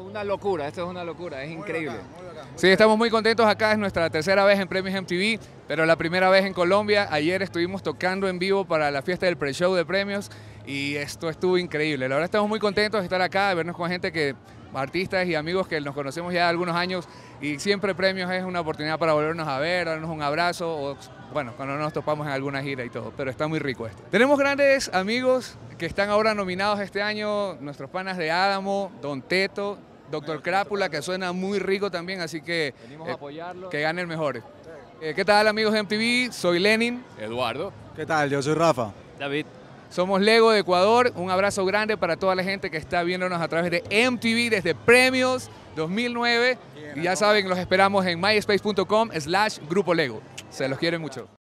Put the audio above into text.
una locura, esto es una locura, es increíble. sí, estamos muy contentos acá, es nuestra tercera vez en Premios MTV, pero la primera vez en Colombia. Ayer estuvimos tocando en vivo para la fiesta del pre-show de premios y esto estuvo increíble. La verdad estamos muy contentos de estar acá, de vernos con gente que artistas y amigos que nos conocemos ya algunos años y siempre premios es una oportunidad para volvernos a ver, darnos un abrazo o bueno, cuando nos topamos en alguna gira y todo, pero está muy rico esto. Tenemos grandes amigos que están ahora nominados este año, nuestros panas de Adamo, Don Teto, Doctor Crápula, que suena muy rico también, así que eh, que gane el mejor. Eh, ¿Qué tal amigos de MTV? Soy Lenin. Eduardo. ¿Qué tal? Yo soy Rafa. David. Somos Lego de Ecuador. Un abrazo grande para toda la gente que está viéndonos a través de MTV desde Premios 2009. Y ya saben, los esperamos en myspace.com slash Grupo Lego. Se los quiere mucho.